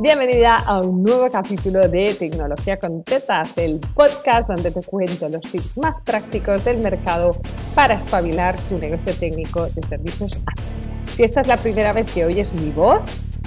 Bienvenida a un nuevo capítulo de Tecnología con Tetas, el podcast donde te cuento los tips más prácticos del mercado para espabilar tu negocio técnico de servicios. Si esta es la primera vez que oyes mi voz,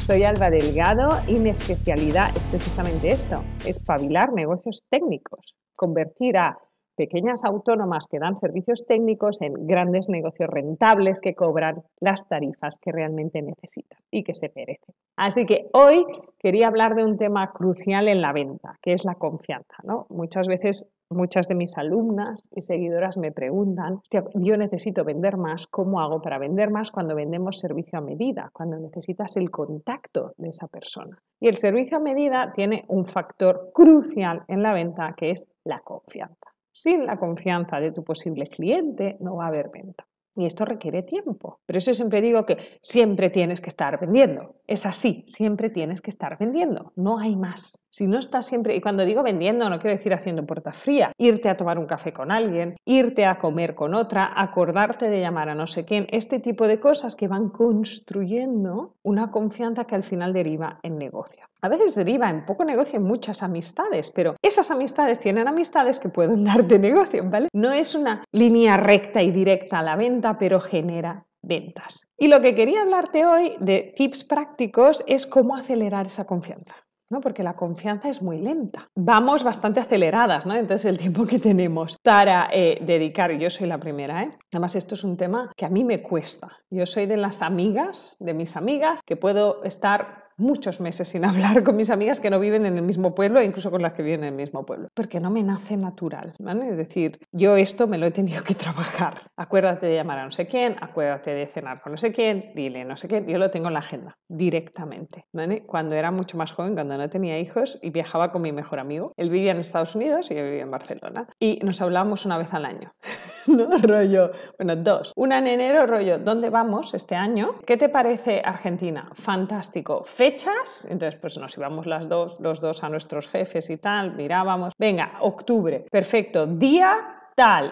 soy Alba Delgado y mi especialidad es precisamente esto, espabilar negocios técnicos, convertir a pequeñas autónomas que dan servicios técnicos en grandes negocios rentables que cobran las tarifas que realmente necesitan y que se perecen. Así que hoy quería hablar de un tema crucial en la venta, que es la confianza. Muchas veces muchas de mis alumnas y seguidoras me preguntan, yo necesito vender más, ¿cómo hago para vender más cuando vendemos servicio a medida, cuando necesitas el contacto de esa persona? Y el servicio a medida tiene un factor crucial en la venta que es la confianza. Sin la confianza de tu posible cliente no va a haber venta. Y esto requiere tiempo. Pero eso siempre digo que siempre tienes que estar vendiendo. Es así, siempre tienes que estar vendiendo. No hay más. Si no estás siempre, y cuando digo vendiendo, no quiero decir haciendo puerta fría, irte a tomar un café con alguien, irte a comer con otra, acordarte de llamar a no sé quién, este tipo de cosas que van construyendo una confianza que al final deriva en negocio. A veces deriva en poco negocio en muchas amistades, pero esas amistades tienen amistades que pueden darte negocio, ¿vale? No es una línea recta y directa a la venta pero genera ventas. Y lo que quería hablarte hoy de tips prácticos es cómo acelerar esa confianza. ¿no? Porque la confianza es muy lenta. Vamos bastante aceleradas, ¿no? Entonces el tiempo que tenemos para eh, dedicar, yo soy la primera, ¿eh? Además esto es un tema que a mí me cuesta. Yo soy de las amigas, de mis amigas, que puedo estar muchos meses sin hablar con mis amigas que no viven en el mismo pueblo e incluso con las que viven en el mismo pueblo, porque no me nace natural, ¿vale? Es decir, yo esto me lo he tenido que trabajar. Acuérdate de llamar a no sé quién, acuérdate de cenar con no sé quién, dile no sé quién, yo lo tengo en la agenda directamente, ¿vale? Cuando era mucho más joven, cuando no tenía hijos y viajaba con mi mejor amigo, él vivía en Estados Unidos y yo vivía en Barcelona y nos hablábamos una vez al año. ¿no? Rollo, bueno, dos. Una en enero, rollo, ¿dónde vamos este año? ¿Qué te parece Argentina? Fantástico. ¿Fechas? Entonces, pues nos íbamos las dos, los dos a nuestros jefes y tal, mirábamos. Venga, octubre, perfecto. Día,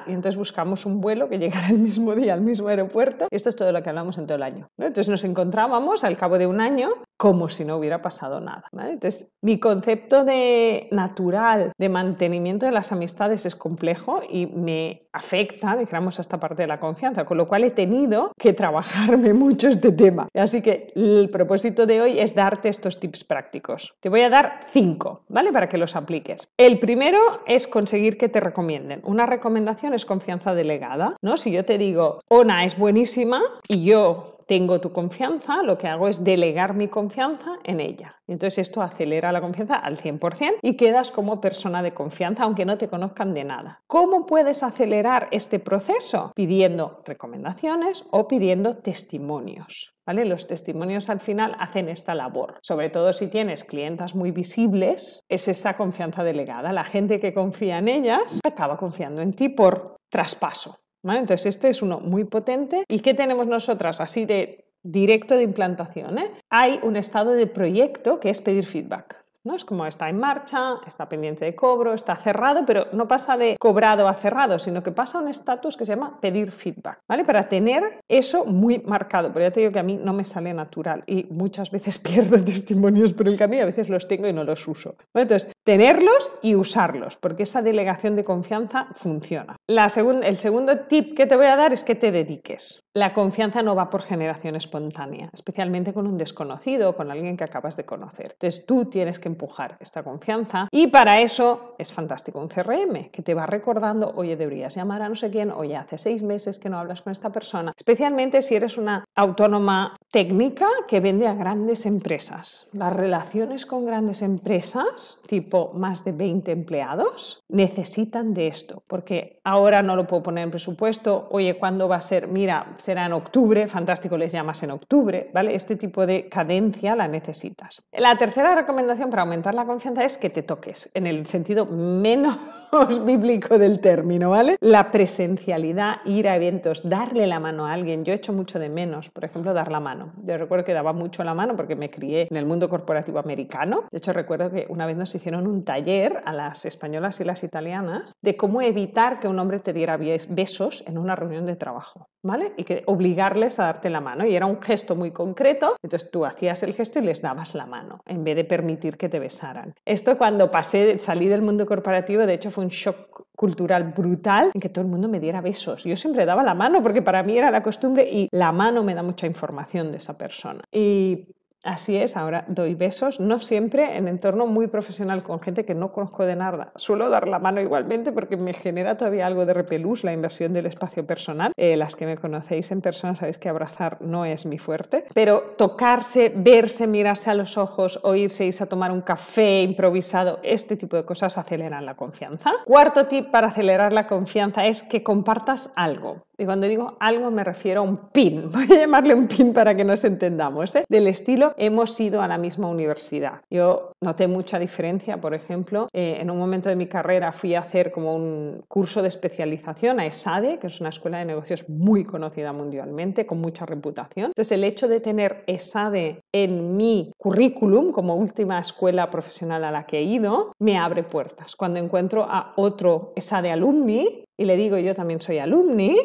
y entonces buscamos un vuelo que llegara el mismo día al mismo aeropuerto. Esto es todo lo que hablamos en todo el año. Entonces nos encontrábamos al cabo de un año como si no hubiera pasado nada. Entonces mi concepto de natural, de mantenimiento de las amistades es complejo y me afecta, digamos, a esta parte de la confianza, con lo cual he tenido que trabajarme mucho este tema. Así que el propósito de hoy es darte estos tips prácticos. Te voy a dar cinco, ¿vale? Para que los apliques. El primero es conseguir que te recomienden. Una recomendación es confianza delegada, ¿no? Si yo te digo, Ona es buenísima y yo tengo tu confianza, lo que hago es delegar mi confianza en ella. Entonces esto acelera la confianza al 100% y quedas como persona de confianza aunque no te conozcan de nada. ¿Cómo puedes acelerar este proceso? Pidiendo recomendaciones o pidiendo testimonios. Los testimonios al final hacen esta labor. Sobre todo si tienes clientas muy visibles, es esta confianza delegada. La gente que confía en ellas acaba confiando en ti por traspaso. Entonces este es uno muy potente. ¿Y qué tenemos nosotras así de directo de implantación? ¿eh? Hay un estado de proyecto que es pedir feedback. ¿no? Es como está en marcha, está pendiente de cobro, está cerrado, pero no pasa de cobrado a cerrado, sino que pasa a un estatus que se llama pedir feedback, ¿vale? Para tener eso muy marcado, pero ya te digo que a mí no me sale natural y muchas veces pierdo testimonios por el camino, a veces los tengo y no los uso. Entonces, tenerlos y usarlos, porque esa delegación de confianza funciona. La el segundo tip que te voy a dar es que te dediques. La confianza no va por generación espontánea, especialmente con un desconocido o con alguien que acabas de conocer. Entonces, tú tienes que empujar esta confianza. Y para eso es fantástico un CRM que te va recordando, oye, deberías llamar a no sé quién, oye, hace seis meses que no hablas con esta persona. Especialmente si eres una autónoma técnica que vende a grandes empresas. Las relaciones con grandes empresas, tipo más de 20 empleados, necesitan de esto, porque ahora no lo puedo poner en presupuesto, oye, ¿cuándo va a ser? Mira, será en octubre, fantástico, les llamas en octubre, ¿vale? Este tipo de cadencia la necesitas. La tercera recomendación para aumentar la confianza es que te toques, en el sentido menos bíblico del término, ¿vale? La presencialidad, ir a eventos, darle la mano a alguien. Yo he hecho mucho de menos, por ejemplo, dar la mano. Yo recuerdo que daba mucho la mano porque me crié en el mundo corporativo americano. De hecho, recuerdo que una vez nos hicieron un taller a las españolas y las italianas de cómo evitar que un hombre te diera besos en una reunión de trabajo, ¿vale? Y que obligarles a darte la mano. Y era un gesto muy concreto, entonces tú hacías el gesto y les dabas la mano, en vez de permitir que te besaran. Esto cuando pasé, salí del mundo corporativo, de hecho fue un shock cultural brutal en que todo el mundo me diera besos. Yo siempre daba la mano porque para mí era la costumbre y la mano me da mucha información de esa persona. Y Así es, ahora doy besos, no siempre en entorno muy profesional con gente que no conozco de nada. Suelo dar la mano igualmente porque me genera todavía algo de repelús la invasión del espacio personal. Eh, las que me conocéis en persona sabéis que abrazar no es mi fuerte, pero tocarse, verse, mirarse a los ojos o irse a tomar un café improvisado, este tipo de cosas aceleran la confianza. Cuarto tip para acelerar la confianza es que compartas algo y cuando digo algo me refiero a un pin, voy a llamarle un pin para que nos entendamos, ¿eh? del estilo hemos ido a la misma universidad. Yo noté mucha diferencia, por ejemplo, eh, en un momento de mi carrera fui a hacer como un curso de especialización a ESADE, que es una escuela de negocios muy conocida mundialmente, con mucha reputación. Entonces el hecho de tener ESADE en mi currículum como última escuela profesional a la que he ido, me abre puertas. Cuando encuentro a otro ESADE alumni, y le digo yo también soy alumni,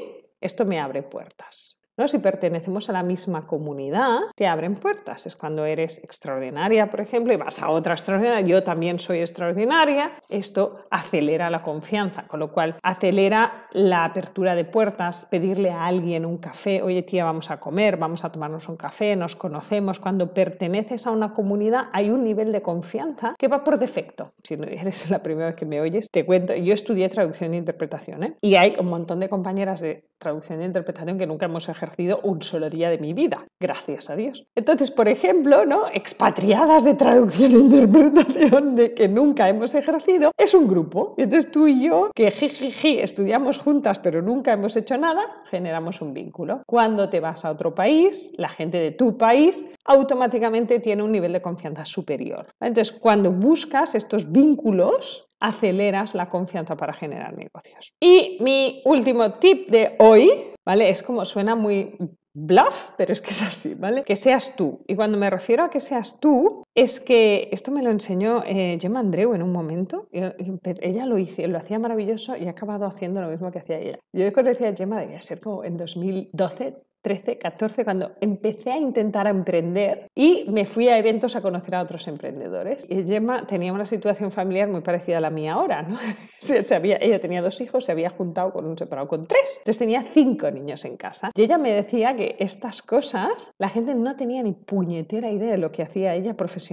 esto me abre puertas. ¿No? Si pertenecemos a la misma comunidad, te abren puertas. Es cuando eres extraordinaria, por ejemplo, y vas a otra extraordinaria, yo también soy extraordinaria, esto acelera la confianza, con lo cual acelera la apertura de puertas, pedirle a alguien un café, oye tía, vamos a comer, vamos a tomarnos un café, nos conocemos. Cuando perteneces a una comunidad hay un nivel de confianza que va por defecto. Si no eres la primera que me oyes, te cuento, yo estudié traducción e interpretación ¿eh? y hay un montón de compañeras de traducción e interpretación que nunca hemos ejercido un solo día de mi vida, gracias a Dios. Entonces, por ejemplo, ¿no? expatriadas de traducción e interpretación de que nunca hemos ejercido, es un grupo. Entonces tú y yo, que jiji estudiamos juntas pero nunca hemos hecho nada, generamos un vínculo. Cuando te vas a otro país, la gente de tu país automáticamente tiene un nivel de confianza superior. Entonces, cuando buscas estos vínculos, aceleras la confianza para generar negocios. Y mi último tip de hoy, ¿vale? Es como suena muy bluff, pero es que es así, ¿vale? Que seas tú. Y cuando me refiero a que seas tú, es que esto me lo enseñó eh, Gemma Andreu en un momento. Eh, ella lo, lo hacía maravilloso y ha acabado haciendo lo mismo que hacía ella. Yo conocí a Gemma, debía ser como en 2012, 13, 14, cuando empecé a intentar emprender y me fui a eventos a conocer a otros emprendedores. Y Gemma tenía una situación familiar muy parecida a la mía ahora, ¿no? ella tenía dos hijos, se había juntado con un separado con tres. Entonces tenía cinco niños en casa. Y ella me decía que estas cosas la gente no tenía ni puñetera idea de lo que hacía ella profesionalmente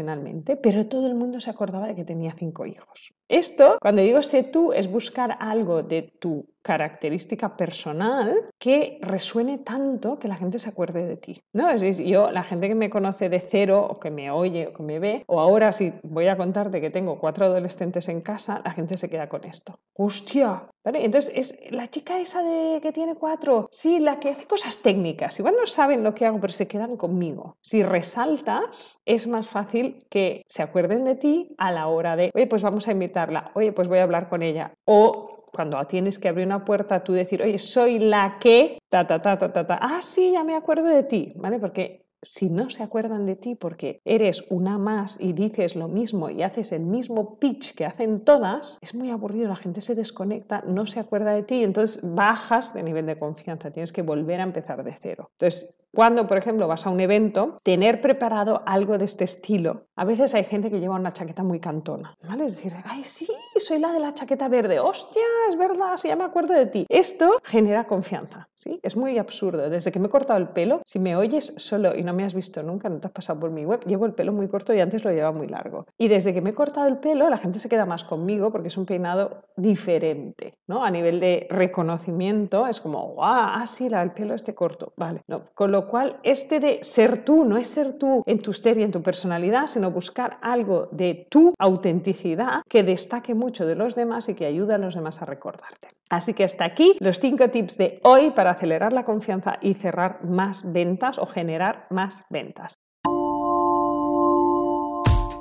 pero todo el mundo se acordaba de que tenía cinco hijos. Esto, cuando digo sé tú, es buscar algo de tu característica personal que resuene tanto que la gente se acuerde de ti. ¿no? Es yo, la gente que me conoce de cero o que me oye o que me ve, o ahora si voy a contarte que tengo cuatro adolescentes en casa, la gente se queda con esto. ¡Hostia! Entonces, es la chica esa de que tiene cuatro, sí, la que hace cosas técnicas. Igual no saben lo que hago, pero se quedan conmigo. Si resaltas, es más fácil que se acuerden de ti a la hora de, oye, pues vamos a invitarla, oye, pues voy a hablar con ella. O cuando tienes que abrir una puerta, tú decir, oye, soy la que, ta, ta, ta, ta, ta, ta, ah, sí, ya me acuerdo de ti, ¿vale? Porque si no se acuerdan de ti porque eres una más y dices lo mismo y haces el mismo pitch que hacen todas, es muy aburrido, la gente se desconecta, no se acuerda de ti, entonces bajas de nivel de confianza, tienes que volver a empezar de cero. Entonces, cuando, por ejemplo, vas a un evento, tener preparado algo de este estilo. A veces hay gente que lleva una chaqueta muy cantona, ¿vale? Es decir, ay, sí, soy la de la chaqueta verde, hostia, es verdad, sí, ya me acuerdo de ti. Esto genera confianza, ¿sí? Es muy absurdo. Desde que me he cortado el pelo, si me oyes solo y no me has visto nunca, no te has pasado por mi web, llevo el pelo muy corto y antes lo llevaba muy largo. Y desde que me he cortado el pelo, la gente se queda más conmigo porque es un peinado diferente, ¿no? A nivel de reconocimiento, es como, guau, ah, sí, la, el pelo este corto, vale. No, con lo cual este de ser tú no es ser tú en tu ser y en tu personalidad, sino buscar algo de tu autenticidad que destaque mucho de los demás y que ayude a los demás a recordarte. Así que hasta aquí los cinco tips de hoy para acelerar la confianza y cerrar más ventas o generar más ventas.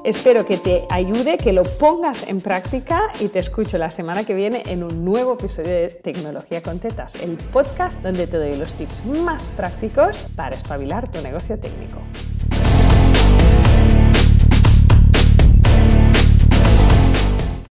Espero que te ayude, que lo pongas en práctica y te escucho la semana que viene en un nuevo episodio de Tecnología con Tetas, el podcast donde te doy los tips más prácticos para espabilar tu negocio técnico.